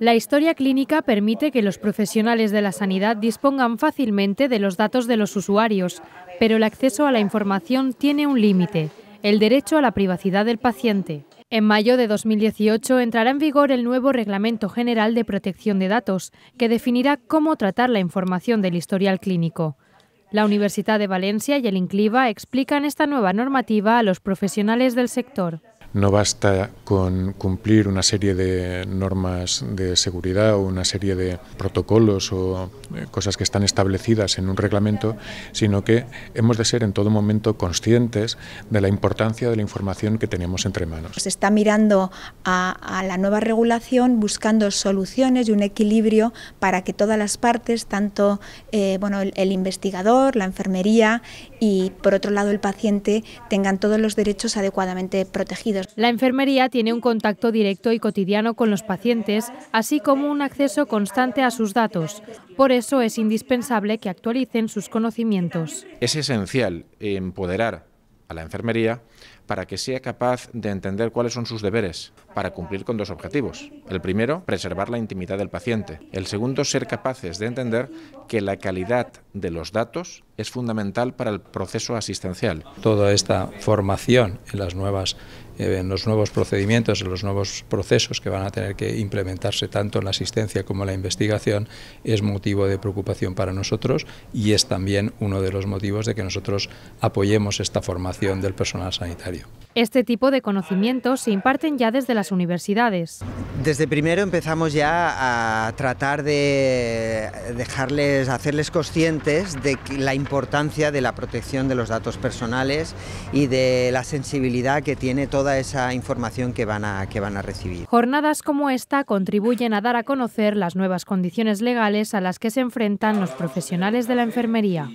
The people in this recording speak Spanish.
La historia clínica permite que los profesionales de la sanidad dispongan fácilmente de los datos de los usuarios, pero el acceso a la información tiene un límite, el derecho a la privacidad del paciente. En mayo de 2018 entrará en vigor el nuevo Reglamento General de Protección de Datos, que definirá cómo tratar la información del historial clínico. La Universidad de Valencia y el INCLIVA explican esta nueva normativa a los profesionales del sector. No basta con cumplir una serie de normas de seguridad o una serie de protocolos o eh, cosas que están establecidas en un reglamento, sino que hemos de ser en todo momento conscientes de la importancia de la información que tenemos entre manos. Se está mirando a, la nueva regulación buscando soluciones y un equilibrio para que todas las partes, tanto eh, bueno, el investigador, la enfermería y por otro lado el paciente, tengan todos los derechos adecuadamente protegidos. La enfermería tiene un contacto directo y cotidiano con los pacientes, así como un acceso constante a sus datos. Por eso es indispensable que actualicen sus conocimientos. Es esencial empoderar a la enfermería para que sea capaz de entender cuáles son sus deberes para cumplir con dos objetivos. El primero, preservar la intimidad del paciente. El segundo, ser capaces de entender que la calidad de los datos es fundamental para el proceso asistencial. Toda esta formación en las nuevas eh, en los nuevos procedimientos, en los nuevos procesos que van a tener que implementarse tanto en la asistencia como en la investigación, es motivo de preocupación para nosotros y es también uno de los motivos de que nosotros apoyemos esta formación del personal sanitario. Este tipo de conocimientos se imparten ya desde las universidades. Desde primero empezamos ya a tratar de hacerles conscientes de la importancia de la protección de los datos personales y de la sensibilidad que tiene toda esa información que que van a recibir. Jornadas como esta contribuyen a dar a conocer las nuevas condiciones legales a las que se enfrentan los profesionales de la enfermería.